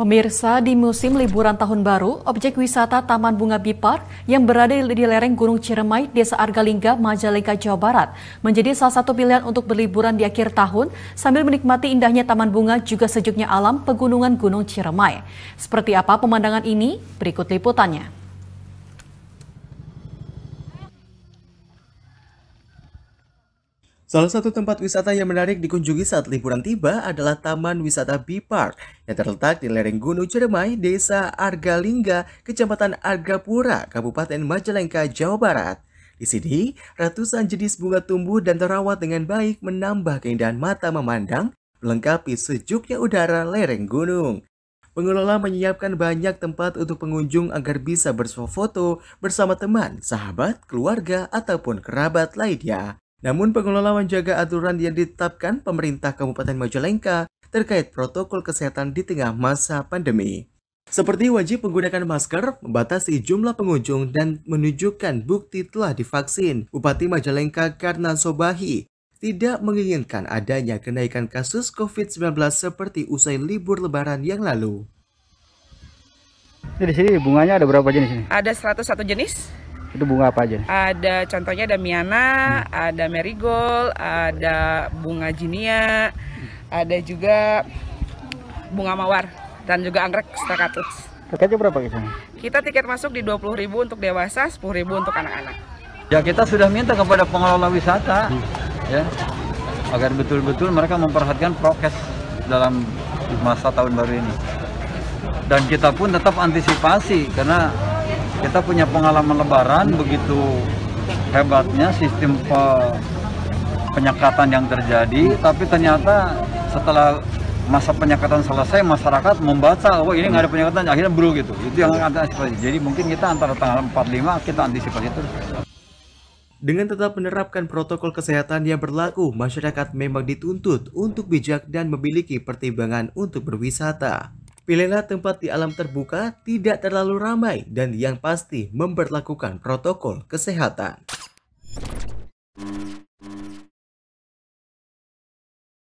Pemirsa, di musim liburan tahun baru, objek wisata Taman Bunga Bipar yang berada di lereng Gunung Ciremai, Desa Argalingga, Majalengka, Jawa Barat, menjadi salah satu pilihan untuk berliburan di akhir tahun sambil menikmati indahnya Taman Bunga juga sejuknya alam pegunungan Gunung Ciremai. Seperti apa pemandangan ini? Berikut liputannya. Salah satu tempat wisata yang menarik dikunjungi saat liburan tiba adalah Taman Wisata B Park yang terletak di lereng Gunung Ciremai, Desa Argalingga, Kecamatan Argapura, Kabupaten Majalengka, Jawa Barat. Di sini, ratusan jenis bunga tumbuh dan terawat dengan baik menambah keindahan mata memandang, melengkapi sejuknya udara lereng gunung. Pengelola menyiapkan banyak tempat untuk pengunjung agar bisa bersuah foto bersama teman, sahabat, keluarga, ataupun kerabat lainnya. Namun pengelola menjaga aturan yang ditetapkan pemerintah Kabupaten Majalengka terkait protokol kesehatan di tengah masa pandemi. Seperti wajib menggunakan masker, membatasi jumlah pengunjung, dan menunjukkan bukti telah divaksin. Bupati Majalengka Karna Sobahi tidak menginginkan adanya kenaikan kasus COVID-19 seperti usai libur lebaran yang lalu. Di sini bunganya ada berapa jenis? Ini? Ada 101 jenis itu bunga apa aja? Ada contohnya ada miana, hmm. ada marigold, ada bunga jinia, ada juga bunga mawar dan juga anggrek stakatus. Tiketnya berapa kita? Gitu? Kita tiket masuk di 20.000 untuk dewasa, 10.000 untuk anak-anak. Ya kita sudah minta kepada pengelola wisata hmm. ya agar betul-betul mereka memperhatikan prokes dalam masa tahun baru ini. Dan kita pun tetap antisipasi karena kita punya pengalaman lebaran begitu hebatnya sistem pe penyekatan yang terjadi tapi ternyata setelah masa penyekatan selesai masyarakat membaca bahwa oh, ini nggak ada penyekatan akhirnya bro gitu itu yang iya. antisipasi jadi mungkin kita antara tanggal 45 kita antisipasi itu. dengan tetap menerapkan protokol kesehatan yang berlaku, masyarakat memang dituntut untuk bijak dan memiliki pertimbangan untuk berwisata. Pilihlah tempat di alam terbuka, tidak terlalu ramai, dan yang pasti memperlakukan protokol kesehatan.